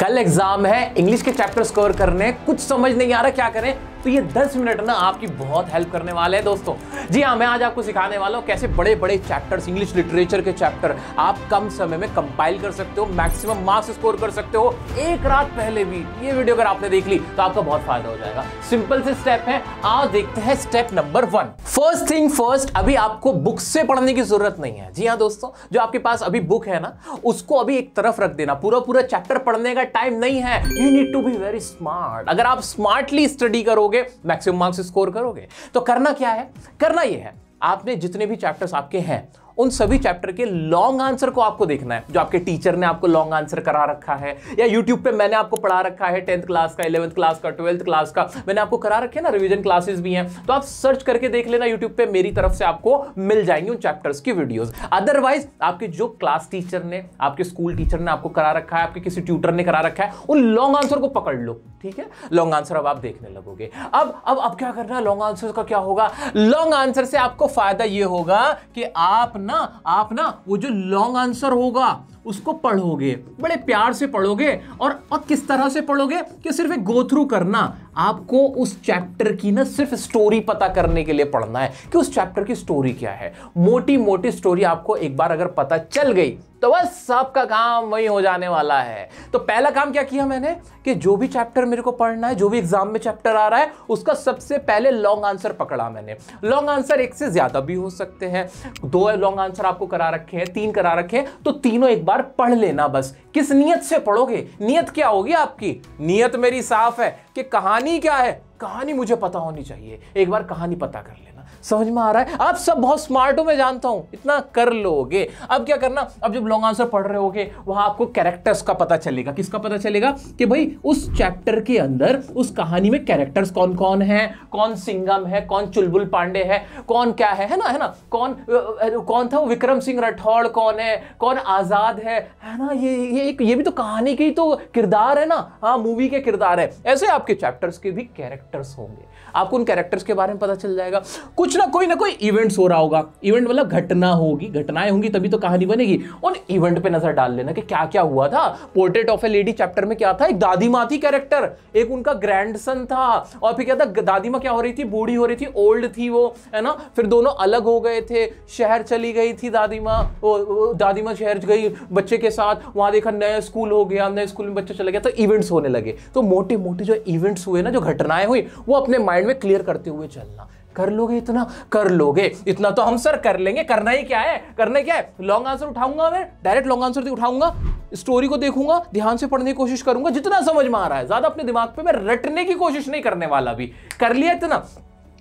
कल एग्जाम है इंग्लिश के चैप्टर्स कवर करने कुछ समझ नहीं आ रहा क्या करें तो ये 10 मिनट ना आपकी बहुत हेल्प करने वाले हैं दोस्तों जी हाँ मैं आज आपको सिखाने वाला हूँ कैसे बड़े बड़े चैप्टर्स इंग्लिश लिटरेचर के चैप्टर आप कम समय में कंपाइल कर सकते हो मैक्सिमम मार्क्स स्कोर कर सकते हो एक रात पहले भी ये वीडियो अगर आपने देख ली तो आपका बहुत फायदा हो जाएगा सिंपल से स्टेप है आओ देखते हैं step number one first thing first अभी आपको बुक से पढ़ने की जरूरत नहीं है जी हाँ दोस्तों जो आपके पास अभी बुक है ना उसको अभी एक तरफ रख देना पूरा पूरा चैप्टर पढ़ने का टाइम नहीं है you need to be very smart अगर आप स्मार्टली स्टडी करोगे करोगे मैक्सिमम मार्क्स स्कोर करोगे तो करना क्या है करना यह है आपने जितने भी चैप्टर्स आपके हैं उन सभी चैप्टर के लॉन्ग आंसर को आपको देखना है जो आपके टीचर ने आपको लॉन्ग आंसर करा रखा है या यूट्यूब पे मैंने आपको पढ़ा रखा है टेंथ क्लास का इलेवंथ क्लास का ट्वेल्थ क्लास का मैंने आपको करा रखे ना रिविजन क्लासेस भी हैं तो आप सर्च करके देख लेना यूट्यूब पे मेरी तरफ से आपको मिल जाएंगी उन चैप्टर्स की वीडियोज अदरवाइज आपके जो क्लास टीचर ने आपके स्कूल टीचर ने आपको करा रखा है आपके किसी ट्यूटर ने करा रखा है उन लॉन्ग आंसर को पकड़ लो ठीक है लॉन्ग आंसर अब आप देखने लगोगे अब अब अब क्या करना है लॉन्ग आंसर का क्या होगा लॉन्ग आंसर से आपको फायदा ये होगा कि आप ना आप ना वो जो लॉन्ग आंसर होगा उसको पढ़ोगे बड़े प्यार से पढ़ोगे और और किस तरह से पढ़ोगे कि सिर्फ एक गो थ्रू करना आपको उस चैप्टर की ना सिर्फ स्टोरी पता करने के लिए पढ़ना है कि उस चैप्टर की स्टोरी क्या है मोटी मोटी स्टोरी आपको एक बार अगर पता चल गई तो बस आपका काम वही हो जाने वाला है तो पहला काम क्या किया मैंने कि जो भी चैप्टर मेरे को पढ़ना है जो भी एग्जाम में चैप्टर आ रहा है उसका सबसे पहले लॉन्ग आंसर पकड़ा मैंने लॉन्ग आंसर एक से ज्यादा भी हो सकते हैं दो लॉन्ग आंसर आपको करा रखे हैं तीन करा रखे हैं तो तीनों एक बार पढ़ लेना बस किस नियत से पढ़ोगे नियत क्या होगी आपकी नियत मेरी साफ है कि कहानी कहानी क्या है कहानी मुझे पता होनी चाहिए एक बार कहानी पता कर ले समझ में आ रहा है आप सब बहुत स्मार्ट हो मैं जानता हूँ इतना कर लोगे अब क्या करना अब जब लॉन्ग आंसर पढ़ रहे होगे वहाँ आपको कैरेक्टर्स का पता चलेगा किसका पता चलेगा कि भाई उस चैप्टर के अंदर उस कहानी में कैरेक्टर्स कौन कौन है कौन सिंगम है कौन चुलबुल पांडे है कौन क्या है है ना है ना कौन कौन था वो विक्रम सिंह राठौड़ कौन है कौन आज़ाद है है ना ये ये एक ये भी तो कहानी के ही तो किरदार है ना हाँ मूवी के किरदार है ऐसे आपके चैप्टर्स के भी कैरेक्टर्स होंगे आपको उन कैरेक्टर्स के बारे में पता चल जाएगा कुछ ना कोई ना कोई इवेंट्स हो रहा होगा इवेंट मतलब घटना होगी घटनाएं होंगी तभी तो कहानी बनेगी उन इवेंट पे नजर डाल लेना कि क्या क्या हुआ था portrait of a lady chapter में क्या था एक दादी माँ थी कैरेक्टर एक उनका सन था और फिर क्या था दादी माँ क्या हो रही थी बूढ़ी हो रही थी ओल्ड थी वो है ना फिर दोनों अलग हो गए थे शहर चली गई थी दादी माँ दादी माँ शहर गई बच्चे के साथ वहां देखा नया स्कूल हो गया नए स्कूल में बच्चा चला गया तो इवेंट्स होने लगे तो मोटे मोटे जो इवेंट्स हुए ना जो घटनाएं हुई वो अपने माइंड माइंड में क्लियर करते हुए चलना कर लोगे इतना कर लोगे इतना तो हम सर कर लेंगे करना ही क्या है करना क्या है लॉन्ग आंसर उठाऊंगा मैं डायरेक्ट लॉन्ग आंसर उठाऊंगा स्टोरी को देखूंगा ध्यान से पढ़ने की कोशिश करूंगा जितना समझ में आ रहा है ज्यादा अपने दिमाग पे मैं रटने की कोशिश नहीं करने वाला भी कर लिया इतना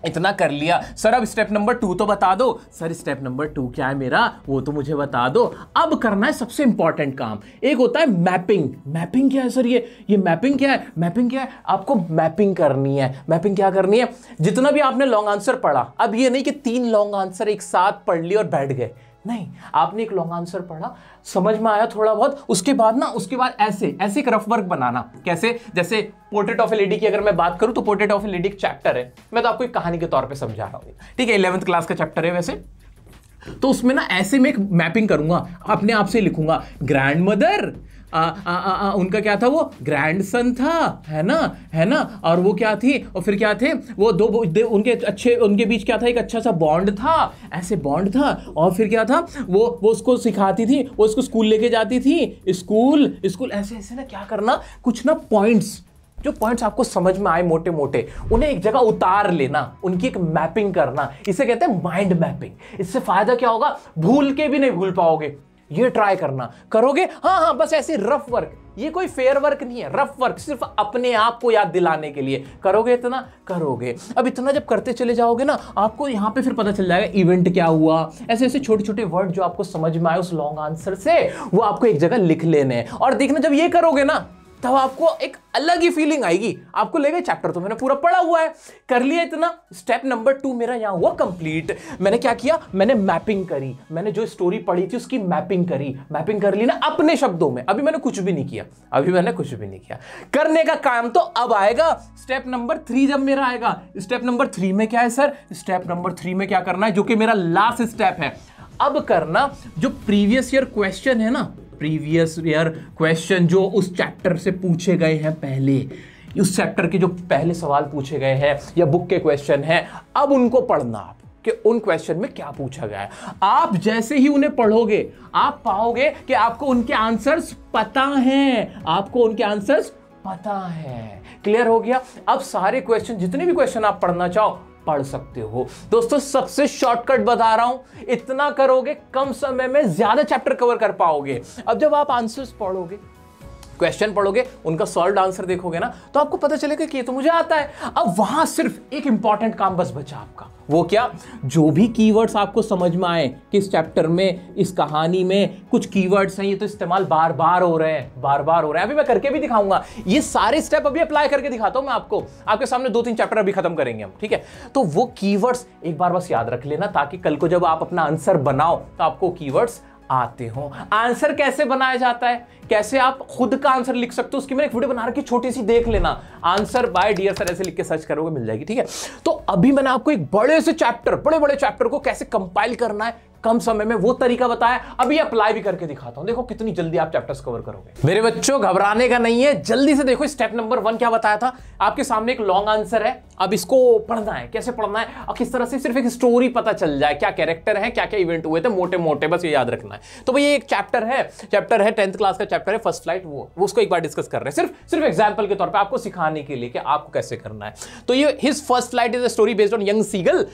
इतना कर लिया सर अब स्टेप नंबर टू तो बता दो सर स्टेप नंबर टू क्या है मेरा वो तो मुझे बता दो अब करना है सबसे इंपॉर्टेंट काम एक होता है मैपिंग मैपिंग क्या है सर ये ये मैपिंग क्या है मैपिंग क्या है आपको मैपिंग करनी है मैपिंग क्या करनी है जितना भी आपने लॉन्ग आंसर पढ़ा अब ये नहीं कि तीन लॉन्ग आंसर एक साथ पढ़ लिए और बैठ गए नहीं आपने एक लॉन्ग आंसर पढ़ा समझ में आया थोड़ा बहुत उसके बाद ना उसके बाद ऐसे ऐसे एक रफ वर्क बनाना कैसे जैसे पोर्ट्रेट ऑफ ए लेडी की अगर मैं बात करूं तो portrait of a lady chapter है मैं तो आपको एक कहानी के तौर पर समझा रहा हूँ ठीक है इलेवंथ क्लास का चैप्टर है वैसे तो उसमें ना ऐसे में एक मैपिंग करूंगा अपने आप से लिखूंगा ग्रैंड मदर आ, आ, आ, आ, उनका क्या था वो ग्रैंड सन था है ना है ना और वो क्या थी और फिर क्या थे वो दो उनके अच्छे उनके बीच क्या था एक अच्छा सा बॉन्ड था ऐसे बॉन्ड था और फिर क्या था वो वो उसको सिखाती थी वो उसको स्कूल लेके जाती थी स्कूल स्कूल ऐसे ऐसे ना क्या करना कुछ ना पॉइंट्स जो पॉइंट्स आपको समझ में आए मोटे मोटे उन्हें एक जगह उतार लेना उनकी एक मैपिंग करना इसे कहते हैं माइंड मैपिंग इससे फायदा क्या होगा भूल के भी नहीं भूल पाओगे ये ट्राई करना करोगे हाँ हाँ बस ऐसे रफ वर्क ये कोई फेयर वर्क नहीं है रफ वर्क सिर्फ अपने आप को याद दिलाने के लिए करोगे इतना करोगे अब इतना जब करते चले जाओगे ना आपको यहाँ पे फिर पता चल जाएगा इवेंट क्या हुआ ऐसे ऐसे छोटे छोटे वर्ड जो आपको समझ में आए उस लॉन्ग आंसर से वो आपको एक जगह लिख लेने और देखना जब ये करोगे ना तब आपको एक अलग ही फीलिंग आएगी आपको लेगा चैप्टर तो मैंने पूरा पढ़ा हुआ है कर लिया इतना स्टेप नंबर टू मेरा यहाँ हुआ कंप्लीट मैंने क्या किया मैंने मैपिंग करी मैंने जो स्टोरी पढ़ी थी उसकी मैपिंग करी मैपिंग कर ली ना अपने शब्दों में अभी मैंने कुछ भी नहीं किया अभी मैंने कुछ भी नहीं किया करने का काम तो अब आएगा स्टेप नंबर थ्री जब मेरा आएगा स्टेप नंबर थ्री में क्या है सर स्टेप नंबर थ्री में क्या करना है जो कि मेरा लास्ट स्टेप है अब करना जो प्रीवियस ईयर क्वेश्चन है ना प्रीवियस ईयर क्वेश्चन जो उस चैप्टर से पूछे गए हैं पहले उस चैप्टर के जो पहले सवाल पूछे गए हैं या बुक के क्वेश्चन हैं अब उनको पढ़ना आप कि उन क्वेश्चन में क्या पूछा गया है आप जैसे ही उन्हें पढ़ोगे आप पाओगे कि आपको उनके आंसर्स पता हैं आपको उनके आंसर्स पता है क्लियर हो गया अब सारे क्वेश्चन जितने भी क्वेश्चन आप पढ़ना चाहो पढ़ सकते हो दोस्तों सबसे शॉर्टकट बता रहा हूं इतना करोगे कम समय में ज्यादा चैप्टर कवर कर पाओगे अब जब आप आंसर्स पढ़ोगे क्वेश्चन पढ़ोगे उनका सॉल्व आंसर देखोगे ना तो आपको पता चलेगा कि ये तो मुझे आता है अब वहां सिर्फ एक इंपॉर्टेंट काम बस बचा आपका वो क्या जो भी कीवर्ड्स आपको समझ में आए कि इस चैप्टर में इस कहानी में कुछ कीवर्ड्स हैं ये तो इस्तेमाल बार बार हो रहे हैं बार बार हो रहे हैं अभी मैं करके भी दिखाऊंगा ये सारे स्टेप अभी अप्लाई करके दिखाता हूं मैं आपको आपके सामने दो तीन चैप्टर अभी खत्म करेंगे हम ठीक है तो वो कीवर्ड्स एक बार बस याद रख लेना ताकि कल को जब आप अपना आंसर बनाओ तो आपको कीवर्ड्स आते हो आंसर कैसे बनाया जाता है कैसे आप खुद का आंसर लिख सकते हो उसकी मैंने एक वीडियो बना रखी छोटी सी देख लेना आंसर बाय डियर सर ऐसे लिख के सर्च करोगे मिल जाएगी ठीक है तो अभी मैंने आपको एक बड़े से चैप्टर बड़े बड़े चैप्टर को कैसे कंपाइल करना है कम समय में वो तरीका बताया अभी अप्लाई भी करके दिखाता हूं देखो कितनी जल्दी आप चैप्टर्स कवर करोगे मेरे बच्चों घबराने का नहीं है जल्दी से देखो स्टेप नंबर वन क्या बताया था आपके सामने एक लॉन्ग आंसर है अब इसको पढ़ना है कैसे पढ़ना है और किस तरह से सिर्फ एक स्टोरी पता चल जाए क्या कैरेक्टर है क्या क्या इवेंट हुए थे मोटे मोटे बस ये याद रखना है तो भैया एक चैप्टर है चैप्टर है टेंथ क्लास का चैप्टर है फर्स्ट फ्लाइट वो उसको एक बार डिस्कस कर रहे हैं सिर्फ सिर्फ एग्जाम्पल के तौर पर आपको सिखाने के लिए कि आपको कैसे करना है तो ये his first flight is a story based on young seagull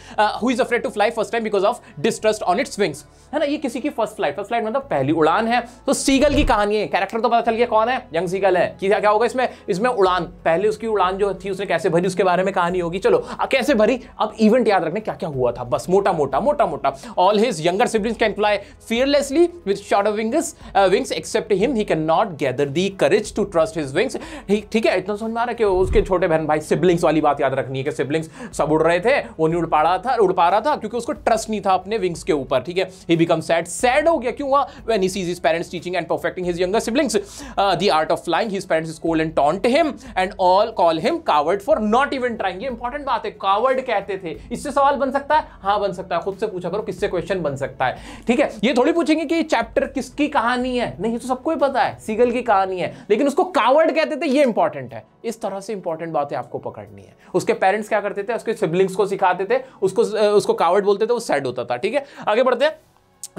who is afraid to fly first time because of distrust on its ex wings है ना ये किसी की फर्स्ट फ्लाइट फर्स्ट फ्लाइट मतलब पहली उड़ान है तो सीगल की कहानी है कैरेक्टर तो पता चल गया कौन है यंग सीगल है कि क्या होगा इसमें इसमें उड़ान पहले उसकी उड़ान जो थी उसने कैसे भरी उसके बारे में कहानी होगी चलो कैसे भरी अब इवेंट याद रखने क्या क्या हुआ था बस मोटा मोटा मोटा मोटा all his younger siblings can fly fearlessly with short wings wings except him he can not gather the courage to trust his wings ठीक है इतना तो समझ में आ रहा है कि उसके छोटे बहन भाई सिबलिंग्स वाली बात याद रखनी है कि सिबलिंग्स सब उड़ रहे थे वो नहीं उड़ पा रहा था उड़ पा रहा था क्योंकि उसको ट्रस्ट नहीं था अपने विंग्स के ऊपर ठीक है ही बिकम सैड सैड हो गया क्यों हुआ when he sees his parents teaching and perfecting his younger siblings the art of flying his parents is scold and taunt him and all call him coward for not even trying ये important बात है coward कहते थे इससे सवाल बन सकता है हां बन सकता है खुद से पूछा करो किससे क्वेश्चन बन सकता है ठीक है ये थोड़ी पूछेंगे कि ये चैप्टर किसकी कहानी है नहीं तो सबको ही पता है सीगल की कहानी है लेकिन उसको कावर्ड कहते थे ये इंपॉर्टेंट है इस तरह से इंपॉर्टेंट बातें आपको पकड़नी है उसके पेरेंट्स क्या करते थे उसके सिब्लिंग्स को सिखाते थे उसको उसको कावर्ड बोलते थे वो सैड होता था ठीक है आगे vardı.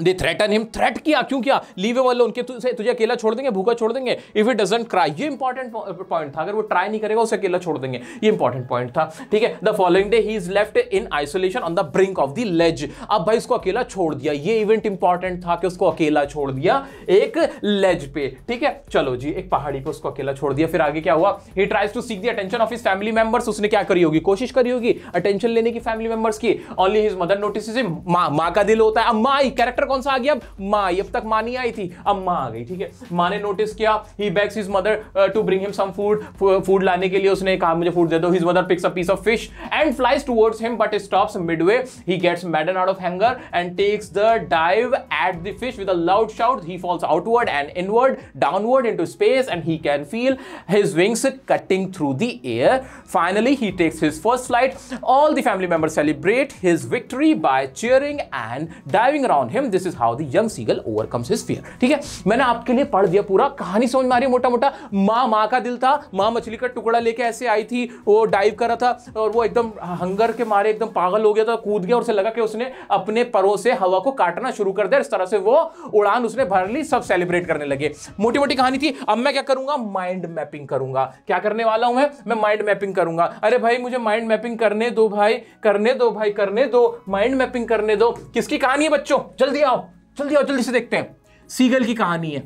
They threaten him threat किया क्यों किया लीवे वाले उनके तुझे तुझे अकेला छोड़ देंगे भूखा छोड़ देंगे इफ इट डजेंट क्राई ये इंपॉर्टेंट पॉइंट था अगर वो ट्राई नहीं करेगा उसे अकेला छोड़ देंगे ये इंपॉर्टेंट पॉइंट था ठीक है the following day he is left in isolation on the brink of the ledge अब भाई इसको अकेला छोड़ दिया ये इवेंट इंपॉर्टेंट था कि उसको अकेला छोड़ दिया एक लेज पे ठीक है चलो जी एक पहाड़ी पे उसको अकेला छोड़ दिया फिर आगे क्या हुआ he tries to seek the attention of his family members उसने क्या करी होगी कोशिश करी होगी अटेंशन लेने की फैमिली मेंबर्स की ओनली हिज मदर नोटिस माँ का दिल होता है अब माँ कैरेक्टर कौन सा आ गया माँ अब तक माँ नहीं आई थी अब माँ आ गई ठीक है माँ ने नोटिस किया he begs his mother to bring him some food food लाने के लिए उसने कहा मुझे फूड दे दो his mother picks a piece of fish and flies towards him but stops midway he gets madden out of hunger and takes the dive at the fish with a loud shout he falls outward and inward downward into space and he can feel his wings cutting through the air finally he takes his first flight all the family members celebrate his victory by cheering and diving around him this this is how the young seagull overcomes his fear ठीक है मैंने आपके लिए पढ़ दिया पूरा कहानी समझ में आ रही मोटा मोटा माँ माँ का दिल था माँ मछली का टुकड़ा लेके ऐसे आई थी वो डाइव कर रहा था और वो एकदम हंगर के मारे एकदम पागल हो गया था कूद गया और उसे लगा कि उसने अपने परों से हवा को काटना शुरू कर दिया इस तरह से वो उड़ान उसने भर ली सब सेलिब्रेट करने लगे मोटी मोटी कहानी थी अब मैं क्या करूंगा माइंड मैपिंग करूंगा क्या करने वाला हूं मैं मैं माइंड मैपिंग करूंगा अरे भाई मुझे माइंड मैपिंग करने दो भाई करने दो भाई करने दो माइंड मैपिंग करने दो किसकी कहानी है बच्चों जल्दी आओ जल्दी आओ जल्दी से देखते हैं सीगल की कहानी है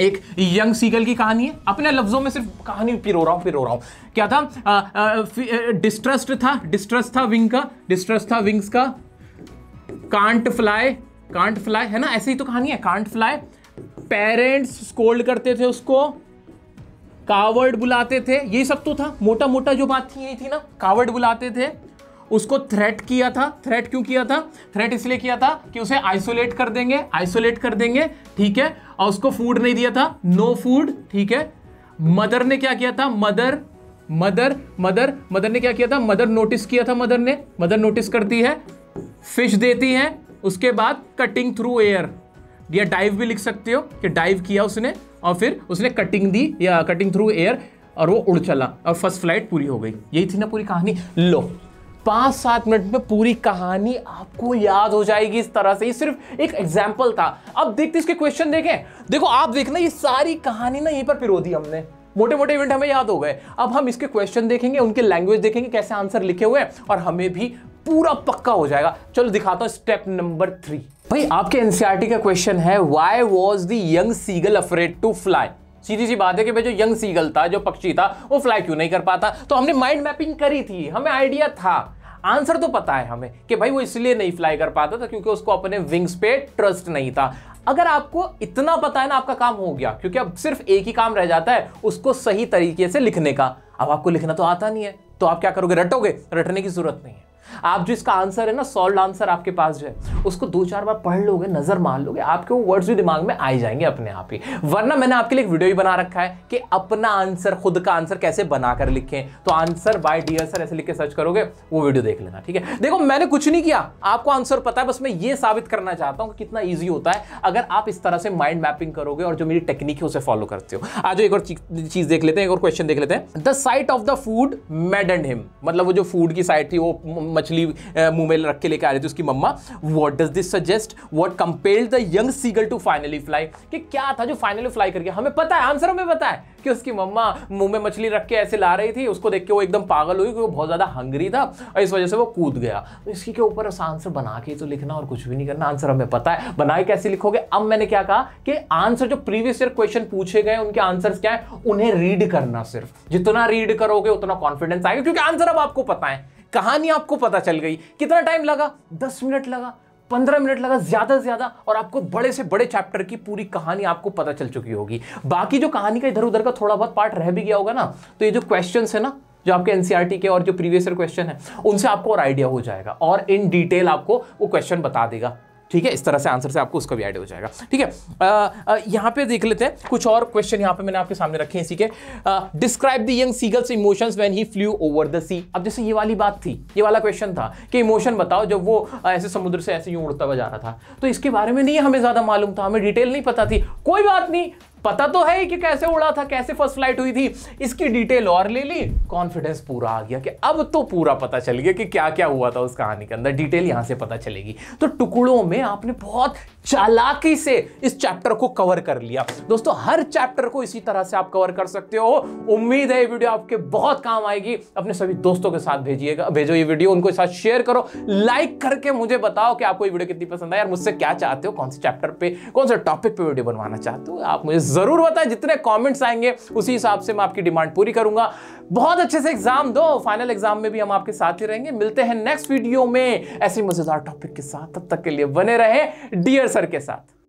एक यंग सीगल की कहानी है अपने लफ्जों में सिर्फ कहानी पिरो रहा हूँ पिरो रहा हूं क्या था डिस्ट्रस्ट था डिस्ट्रस्ट था विंग का डिस्ट्रस्ट था विंग्स का कांट फ्लाई कांट फ्लाई है ना ऐसे ही तो कहानी है कांट फ्लाई पेरेंट्स स्कोल्ड करते थे उसको कावर्ड बुलाते थे ये सब तो था मोटा मोटा जो बात थी यही थी ना कावर्ड बुलाते थे उसको थ्रेट किया था थ्रेट क्यों किया था थ्रेट इसलिए किया था कि उसे आइसोलेट कर देंगे आइसोलेट कर देंगे ठीक है और उसको फूड नहीं दिया था नो फूड ठीक है मदर ने क्या किया था मदर मदर मदर मदर ने क्या किया था मदर नोटिस किया था मदर ने मदर नोटिस करती है फिश देती है उसके बाद कटिंग थ्रू एयर या डाइव भी लिख सकते हो कि डाइव किया उसने और फिर उसने कटिंग दी या कटिंग थ्रू एयर और वो उड़ चला और फर्स्ट फ्लाइट पूरी हो गई यही थी ना पूरी कहानी लो पाँच सात मिनट में पूरी कहानी आपको याद हो जाएगी इस तरह से ये सिर्फ एक एग्जाम्पल था अब देखते इसके क्वेश्चन देखें देखो आप देखना ये सारी कहानी ना यहीं पर पिरो दी हमने मोटे मोटे इवेंट हमें याद हो गए अब हम इसके क्वेश्चन देखेंगे उनके लैंग्वेज देखेंगे कैसे आंसर लिखे हुए हैं और हमें भी पूरा पक्का हो जाएगा चलो दिखाता हूँ स्टेप नंबर थ्री भाई आपके एनसीआरटी e का क्वेश्चन है वाई वॉज दंग young seagull afraid to fly सीधी सी बात है कि भाई जो यंग सीगल था जो पक्षी था वो फ्लाई क्यों नहीं कर पाता तो हमने माइंड मैपिंग करी थी हमें आइडिया था आंसर तो पता है हमें कि भाई वो इसलिए नहीं फ्लाई कर पाता था क्योंकि उसको अपने विंग्स पे ट्रस्ट नहीं था अगर आपको इतना पता है ना आपका काम हो गया क्योंकि अब सिर्फ एक ही काम रह जाता है उसको सही तरीके से लिखने का अब आपको लिखना तो आता नहीं है तो आप क्या करोगे रटोगे रटने की जरूरत नहीं है आप जो इसका आंसर है ना सॉल्व आंसर आपके पास जो है उसको दो चार बार पढ़ लोगे नजर मार लोगे आपके वो वर्ड्स भी दिमाग में आ जाएंगे अपने आप ही वरना मैंने आपके लिए एक वीडियो भी बना रखा है कि अपना आंसर खुद का आंसर कैसे बनाकर लिखें तो आंसर बाय डियर सर ऐसे लिख के सर्च करोगे वो वीडियो देख लेना ठीक है देखो मैंने कुछ नहीं किया आपको आंसर पता है बस मैं ये साबित करना चाहता हूँ कि कितना ईजी होता है अगर आप इस तरह से माइंड मैपिंग करोगे और जो मेरी टेक्निक है उसे फॉलो करते हो आज एक और चीज देख लेते हैं एक और क्वेश्चन देख लेते हैं the sight of the food maddened him मतलब वो जो फूड की साइट थी वो मछली मुंह में रख के लेकर आ रही थी उसकी मम्मा what does this suggest what compare the young seagull to finally fly कि क्या था जो फाइनली फ्लाई करके हमें पता है आंसर हमें पता है कि उसकी मम्मा मुंह में मछली रख के ऐसे ला रही थी उसको देख के वो एकदम पागल हुई क्योंकि वो बहुत ज़्यादा हंगरी था और इस वजह से वो कूद गया तो इसी के ऊपर आंसर बना के तो लिखना और कुछ भी नहीं करना आंसर हमें पता है बना के कैसे लिखोगे अब मैंने क्या कहा कि आंसर जो प्रीवियस ईयर क्वेश्चन पूछे गए उनके आंसर क्या है उन्हें रीड करना सिर्फ जितना रीड करोगे उतना कॉन्फिडेंस आएगा क्योंकि आंसर अब आपको पता है कहानी आपको पता चल गई कितना टाइम लगा दस मिनट लगा पंद्रह मिनट लगा ज्यादा से ज्यादा और आपको बड़े से बड़े चैप्टर की पूरी कहानी आपको पता चल चुकी होगी बाकी जो कहानी का इधर उधर का थोड़ा बहुत पार्ट रह भी गया होगा ना तो ये जो क्वेश्चन है ना जो आपके एनसीईआरटी e के और जो प्रीवियस ईयर क्वेश्चन है उनसे आपको और आइडिया हो जाएगा और इन डिटेल आपको वो क्वेश्चन बता देगा ठीक है इस तरह से आंसर से आपको उसका भी आइडिया हो जाएगा ठीक है यहाँ पे देख लेते हैं कुछ और क्वेश्चन यहाँ पे मैंने आपके सामने रखे हैं इसी के describe the young seagull's emotions when he flew over the sea अब जैसे ये वाली बात थी ये वाला क्वेश्चन था कि इमोशन बताओ जब वो ऐसे समुद्र से ऐसे यूं उड़ता हुआ जा रहा था तो इसके बारे में नहीं हमें ज़्यादा मालूम था हमें डिटेल नहीं पता थी कोई बात नहीं पता तो है कि कैसे उड़ा था कैसे फर्स्ट फ्लाइट हुई थी इसकी डिटेल और ले ली कॉन्फिडेंस पूरा आ गया कि अब तो पूरा पता चल गया कि क्या क्या हुआ था उस कहानी के अंदर डिटेल यहां से पता चलेगी तो टुकड़ों में आपने बहुत चालाकी से इस चैप्टर को कवर कर लिया दोस्तों हर चैप्टर को इसी तरह से आप कवर कर सकते हो उम्मीद है ये वीडियो आपके बहुत काम आएगी अपने सभी दोस्तों के साथ भेजिएगा भेजो ये वीडियो उनको साथ शेयर करो लाइक करके मुझे बताओ कि आपको ये वीडियो कितनी पसंद आया और मुझसे क्या चाहते हो कौन से चैप्टर पे कौन से टॉपिक पे वीडियो बनवाना चाहते हो आप मुझे जरूर बताएं जितने कॉमेंट्स आएंगे उसी हिसाब से मैं आपकी डिमांड पूरी करूंगा बहुत अच्छे से एग्जाम दो फाइनल एग्जाम में भी हम आपके साथ ही रहेंगे मिलते हैं नेक्स्ट वीडियो में ऐसे मजेदार टॉपिक के साथ तब तक के लिए बने रहे डियर सर के साथ